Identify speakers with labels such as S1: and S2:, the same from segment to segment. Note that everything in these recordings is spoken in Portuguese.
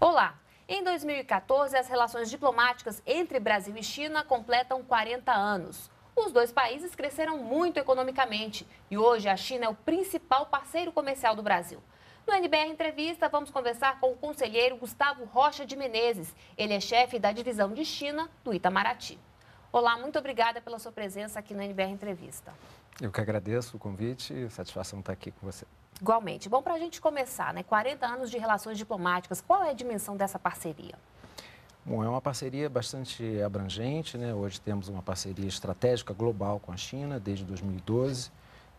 S1: Olá! Em 2014, as relações diplomáticas entre Brasil e China completam 40 anos. Os dois países cresceram muito economicamente e hoje a China é o principal parceiro comercial do Brasil. No NBR Entrevista, vamos conversar com o conselheiro Gustavo Rocha de Menezes. Ele é chefe da divisão de China do Itamaraty. Olá, muito obrigada pela sua presença aqui no NBR Entrevista.
S2: Eu que agradeço o convite e satisfação estar aqui com você.
S1: Igualmente. Bom, para a gente começar, né? 40 anos de relações diplomáticas, qual é a dimensão dessa parceria?
S2: Bom, é uma parceria bastante abrangente, né? Hoje temos uma parceria estratégica global com a China desde 2012.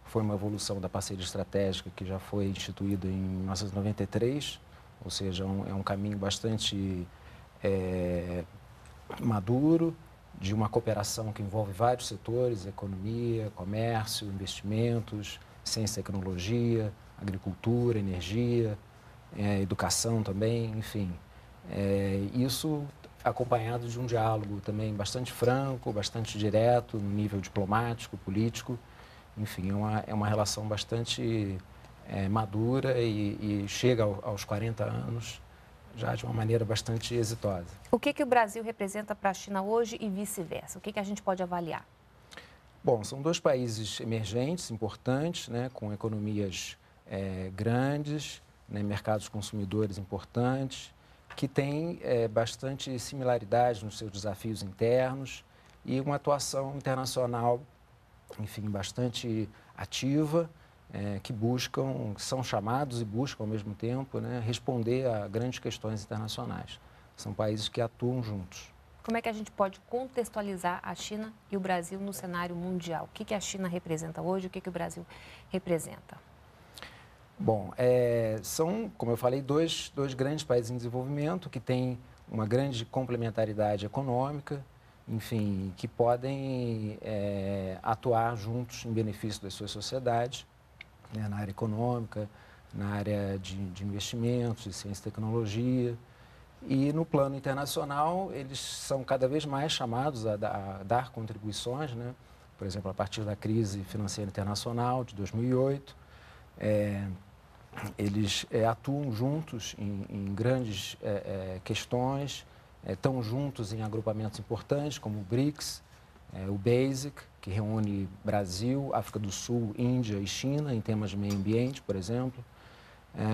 S2: Foi uma evolução da parceria estratégica que já foi instituída em 1993, ou seja, é um, é um caminho bastante é, maduro de uma cooperação que envolve vários setores, economia, comércio, investimentos, ciência e tecnologia, agricultura, energia, é, educação também, enfim. É, isso acompanhado de um diálogo também bastante franco, bastante direto, no nível diplomático, político. Enfim, é uma, é uma relação bastante é, madura e, e chega ao, aos 40 anos já de uma maneira bastante exitosa.
S1: O que, que o Brasil representa para a China hoje e vice-versa? O que, que a gente pode avaliar?
S2: Bom, são dois países emergentes, importantes, né, com economias é, grandes, né, mercados consumidores importantes, que têm é, bastante similaridade nos seus desafios internos e uma atuação internacional, enfim, bastante ativa, é, que buscam, são chamados e buscam ao mesmo tempo né, responder a grandes questões internacionais. São países que atuam juntos.
S1: Como é que a gente pode contextualizar a China e o Brasil no cenário mundial? O que, que a China representa hoje, o que, que o Brasil representa?
S2: Bom, é, são, como eu falei, dois, dois grandes países em desenvolvimento que têm uma grande complementaridade econômica, enfim, que podem é, atuar juntos em benefício das suas sociedades, né, na área econômica, na área de, de investimentos, de ciência e tecnologia, e no plano internacional, eles são cada vez mais chamados a, a dar contribuições, né? por exemplo, a partir da crise financeira internacional de 2008. É, eles é, atuam juntos em, em grandes é, é questões, estão é, juntos em agrupamentos importantes como o BRICS, é, o BASIC, que reúne Brasil, África do Sul, Índia e China em temas de meio ambiente, por exemplo.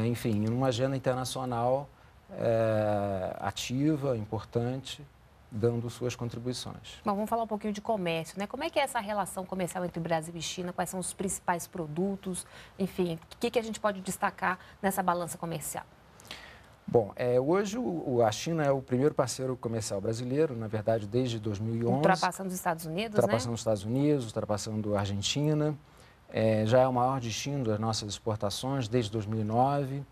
S2: enfim, em uma agenda internacional é, ativa, importante, dando suas contribuições.
S1: Bom, vamos falar um pouquinho de comércio, né? Como é que é essa relação comercial entre Brasil e China? Quais são os principais produtos? Enfim, o que, que a gente pode destacar nessa balança comercial?
S2: Bom, é, hoje o, a China é o primeiro parceiro comercial brasileiro, na verdade, desde 2011. Ultrapassando
S1: os Estados Unidos, né? Ultrapassando né?
S2: os Estados Unidos, ultrapassando a Argentina. É, já é o maior destino das nossas exportações desde 2009.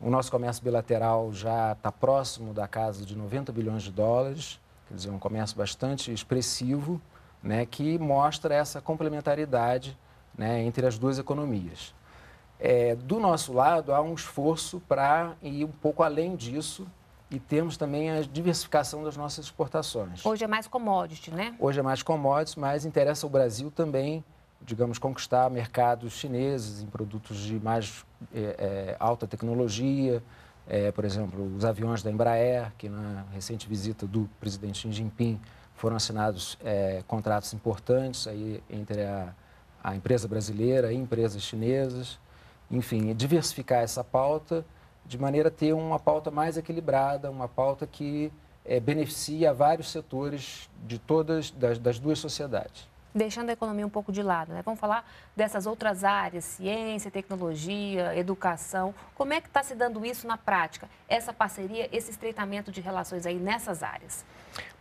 S2: O nosso comércio bilateral já está próximo da casa de 90 bilhões de dólares, quer dizer, um comércio bastante expressivo, né, que mostra essa complementaridade né, entre as duas economias. É, do nosso lado, há um esforço para ir um pouco além disso e temos também a diversificação das nossas exportações.
S1: Hoje é mais commodity, né?
S2: Hoje é mais commodity, mas interessa ao Brasil também digamos, conquistar mercados chineses em produtos de mais é, é, alta tecnologia, é, por exemplo, os aviões da Embraer, que na recente visita do presidente Xi Jinping foram assinados é, contratos importantes aí entre a, a empresa brasileira e empresas chinesas. Enfim, diversificar essa pauta de maneira a ter uma pauta mais equilibrada, uma pauta que é, beneficia vários setores de todas das, das duas sociedades
S1: deixando a economia um pouco de lado. Né? Vamos falar dessas outras áreas, ciência, tecnologia, educação. Como é que está se dando isso na prática? Essa parceria, esse estreitamento de relações aí nessas áreas?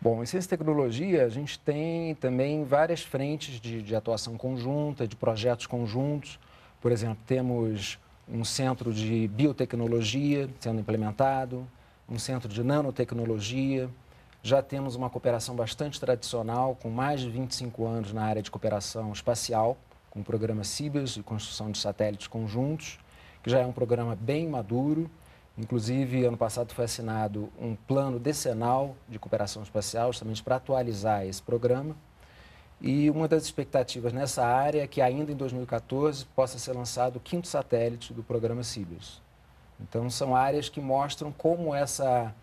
S2: Bom, em ciência e tecnologia, a gente tem também várias frentes de, de atuação conjunta, de projetos conjuntos. Por exemplo, temos um centro de biotecnologia sendo implementado, um centro de nanotecnologia, já temos uma cooperação bastante tradicional, com mais de 25 anos na área de cooperação espacial, com o programa CIBES e construção de satélites conjuntos, que já é um programa bem maduro. Inclusive, ano passado foi assinado um plano decenal de cooperação espacial, justamente para atualizar esse programa. E uma das expectativas nessa área é que ainda em 2014 possa ser lançado o quinto satélite do programa CIBERS. Então, são áreas que mostram como essa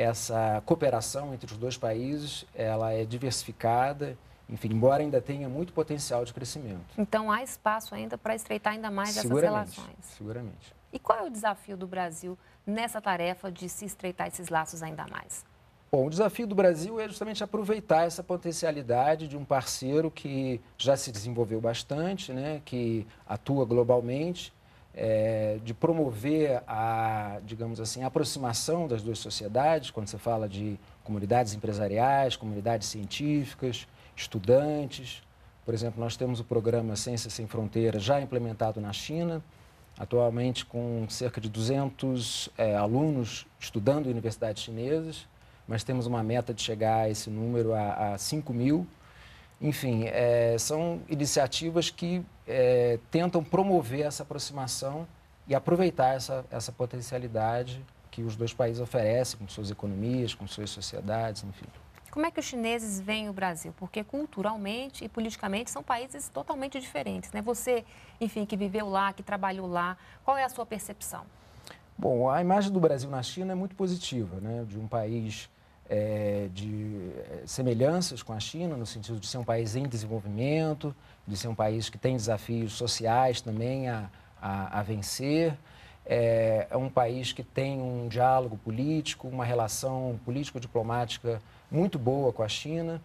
S2: essa cooperação entre os dois países ela é diversificada, enfim, embora ainda tenha muito potencial de crescimento.
S1: Então há espaço ainda para estreitar ainda mais essas relações. Seguramente. E qual é o desafio do Brasil nessa tarefa de se estreitar esses laços ainda mais?
S2: Bom, o desafio do Brasil é justamente aproveitar essa potencialidade de um parceiro que já se desenvolveu bastante, né, que atua globalmente é, de promover a, digamos assim, a aproximação das duas sociedades, quando você fala de comunidades empresariais, comunidades científicas, estudantes. Por exemplo, nós temos o programa Ciências Sem Fronteiras já implementado na China, atualmente com cerca de 200 é, alunos estudando em universidades chinesas, mas temos uma meta de chegar a esse número a, a 5 mil enfim, é, são iniciativas que é, tentam promover essa aproximação e aproveitar essa, essa potencialidade que os dois países oferecem, com suas economias, com suas sociedades, enfim.
S1: Como é que os chineses veem o Brasil? Porque culturalmente e politicamente são países totalmente diferentes, né? Você, enfim, que viveu lá, que trabalhou lá, qual é a sua percepção?
S2: Bom, a imagem do Brasil na China é muito positiva, né? De um país é, de é, semelhanças com a China, no sentido de ser um país em desenvolvimento, de ser um país que tem desafios sociais também a, a, a vencer. É, é, um país que tem um diálogo político, uma relação político-diplomática muito boa com a China.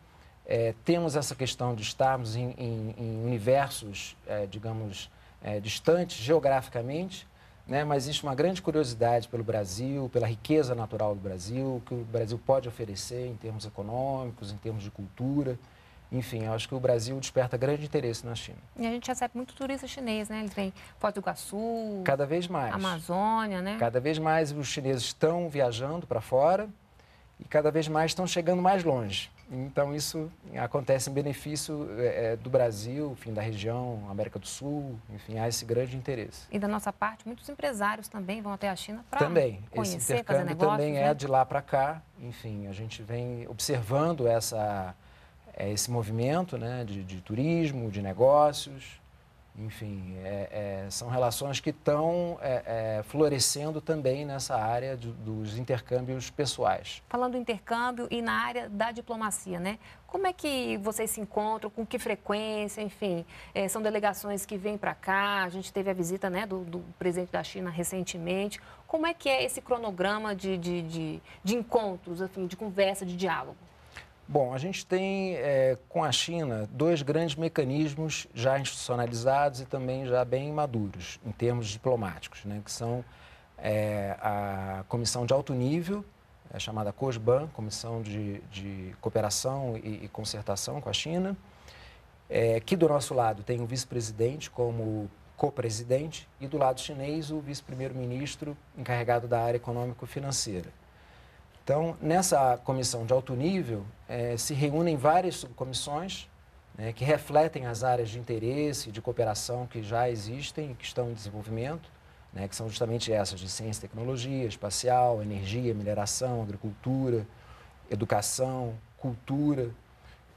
S2: É, temos essa questão de estarmos em, em, em universos, é, digamos, é, distantes geograficamente, né? mas existe uma grande curiosidade pelo Brasil, pela riqueza natural do Brasil, que o Brasil pode oferecer em termos econômicos, em termos de cultura. Enfim, eu acho que o Brasil desperta grande interesse na China.
S1: E a gente recebe muito turista chinês, né? Eles vêm Foz do Iguaçu, cada vez mais. Amazônia, né?
S2: Cada vez mais os chineses estão viajando para fora e cada vez mais estão chegando mais longe. Então, isso acontece em benefício é, do Brasil, enfim, da região, América do Sul, enfim, há esse grande interesse.
S1: E da nossa parte, muitos empresários também vão até a China para conhecer, esse intercâmbio fazer negócios, também é né? é de
S2: lá para cá. Enfim, a gente vem observando essa, eh, esse movimento né, de, de turismo, de negócios. Enfim, é, é, são relações que estão é, é, florescendo também nessa área de, dos intercâmbios pessoais.
S1: Falando intercâmbio e na área da diplomacia, né? Como é que vocês se encontram? Com que frequência? Enfim, é, são delegações que vêm para cá. A gente teve a visita né, do, do, presidente da China recentemente. Como é que é esse cronograma de, de, de, de encontros, enfim, assim, de conversa, de diálogo?
S2: Bom, a gente tem é, com a China dois grandes mecanismos já institucionalizados e também já bem maduros em termos diplomáticos, né, que são é, a comissão de alto nível, é, chamada COSBAN, Comissão de, de Cooperação e, e, Concertação com a China, eh, que do nosso lado tem o vice-presidente como co-presidente e do lado chinês o vice-primeiro-ministro encarregado da área econômico-financeira. Então, nessa comissão de alto nível, é, se reúnem várias subcomissões né, que refletem as áreas de interesse, de cooperação que já existem e que estão em desenvolvimento, né, que são justamente essas de ciência e tecnologia, espacial, energia, mineração, agricultura, educação, cultura,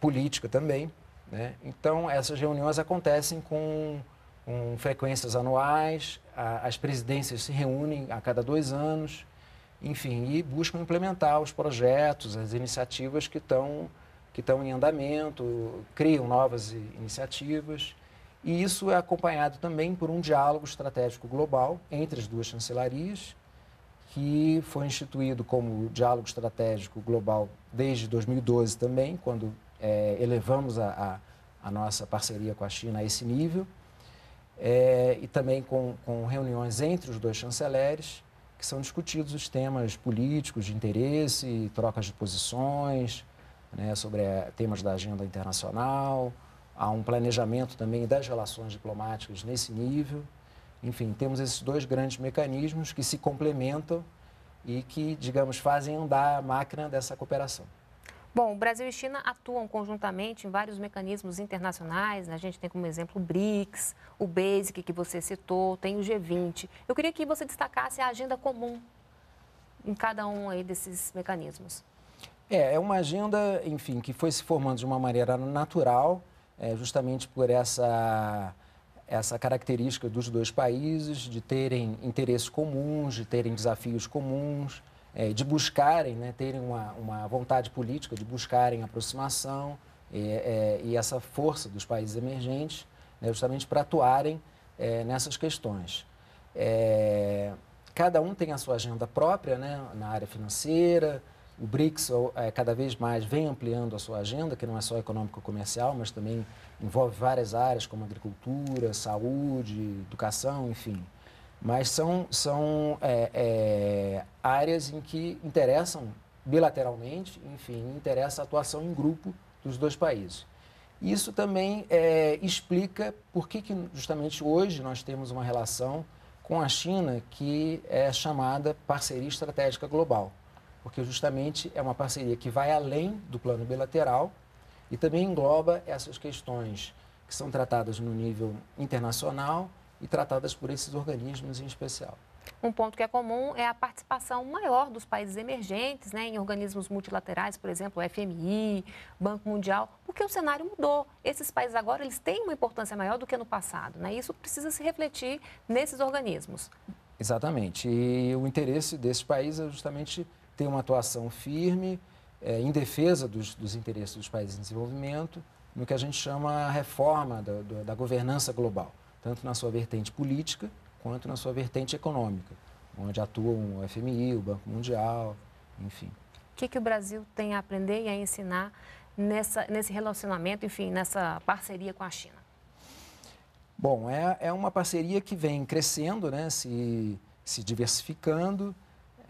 S2: política também. Né? Então, essas reuniões acontecem com, com frequências anuais, a, as presidências se reúnem a cada dois anos enfim, e buscam implementar os projetos, as iniciativas que estão que estão em andamento, criam novas iniciativas. E isso é acompanhado também por um diálogo estratégico global entre as duas chancelarias, que foi instituído como diálogo estratégico global desde 2012 também, quando é, elevamos a, a, a, nossa parceria com a China a esse nível, é, e também com, com reuniões entre os dois chanceleres que são discutidos os temas políticos de interesse, trocas de posições, né, sobre eh, temas da agenda internacional. Há um planejamento também das relações diplomáticas nesse nível. Enfim, temos esses dois grandes mecanismos que se complementam e que, digamos, fazem andar a máquina dessa cooperação.
S1: Bom, o Brasil e China atuam conjuntamente em vários mecanismos internacionais. Né? A gente tem como exemplo o BRICS, o BASIC, que você citou, tem o G20. Eu queria que você destacasse a agenda comum em cada um aí desses mecanismos.
S2: É, é uma agenda, enfim, que foi se formando de uma maneira natural, é, justamente por essa, essa característica dos dois países de terem interesses comuns, de terem desafios comuns é, de buscarem, né, terem uma, uma vontade política, de buscarem aproximação é, é e essa força dos países emergentes, né, justamente para atuarem é, nessas questões. É, cada um tem a sua agenda própria né, na área financeira, o BRICS cada vez mais vem ampliando a sua agenda, que não é só econômico-comercial, mas também envolve várias áreas como agricultura, saúde, educação, enfim. Mas são, são é, é, áreas em que interessam bilateralmente, enfim, interessa a atuação em grupo dos dois países. Isso também é, explica por que, que justamente hoje nós temos uma relação com a China que é chamada parceria estratégica global, porque justamente é uma parceria que vai além do plano bilateral e também engloba essas questões que são tratadas no nível internacional, e tratadas por esses organismos em especial.
S1: Um ponto que é comum é a participação maior dos países emergentes né, em organismos multilaterais, por exemplo, o FMI, Banco Mundial, porque o cenário mudou. Esses países agora eles têm uma importância maior do que no passado. Né? Isso precisa se refletir nesses organismos.
S2: Exatamente. E o interesse desses países é justamente ter uma atuação firme é, em defesa dos, dos, interesses dos países em desenvolvimento, no que a gente chama reforma da, da governança global tanto na sua vertente política quanto na sua vertente econômica, onde atuam o FMI, o Banco Mundial, enfim.
S1: O que, que o Brasil tem a aprender e a ensinar nessa, nesse relacionamento, enfim, nessa parceria com a China?
S2: Bom, é, é uma parceria que vem crescendo, né, se, se diversificando.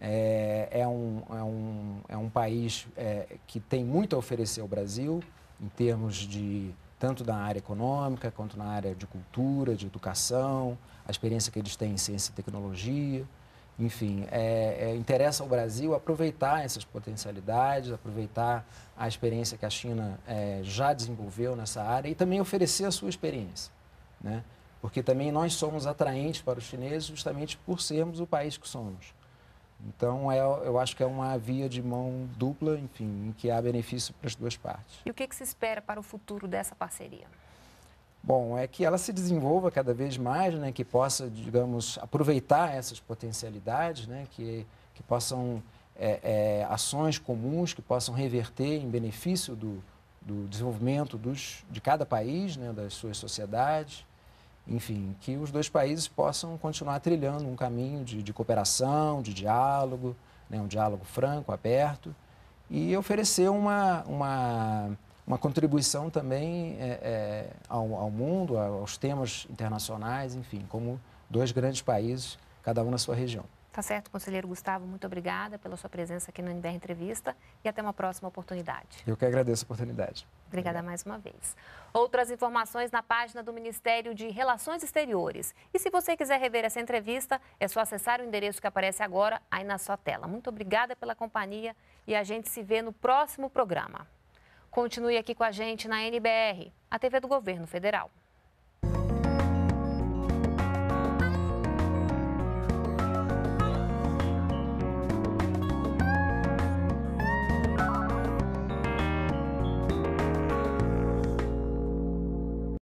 S2: É, é, um, é, um, é um país é, que tem muito a oferecer ao Brasil em termos de tanto na área econômica quanto na área de cultura, de educação, a experiência que eles têm em ciência e tecnologia. Enfim, é, é, interessa ao Brasil aproveitar essas potencialidades, aproveitar a experiência que a China é, já desenvolveu nessa área e também oferecer a sua experiência. Né? Porque também nós somos atraentes para os chineses justamente por sermos o país que somos. Então, é, eu acho que é uma via de mão dupla, enfim, em que há benefício para as duas partes.
S1: E o que, que se espera para o futuro dessa parceria?
S2: Bom, é que ela se desenvolva cada vez mais, né, que possa, digamos, aproveitar essas potencialidades, né, que, que possam é, é, ações comuns que possam reverter em benefício do, do desenvolvimento dos, de cada país, né, das suas sociedades enfim, que os dois países possam continuar trilhando um caminho de, de cooperação, de diálogo, né, um diálogo franco, aberto, e oferecer uma, uma, uma contribuição também é, é, ao, ao, mundo, aos temas internacionais, enfim, como dois grandes países, cada um na sua região.
S1: Tá certo, conselheiro Gustavo, muito obrigada pela sua presença aqui no NBR Entrevista e até uma próxima oportunidade.
S2: Eu que agradeço a oportunidade.
S1: Obrigada mais uma vez. Outras informações na página do Ministério de Relações Exteriores. E se você quiser rever essa entrevista, é só acessar o endereço que aparece agora aí na sua tela. Muito obrigada pela companhia e a gente se vê no próximo programa. Continue aqui com a gente na NBR, a TV do Governo Federal.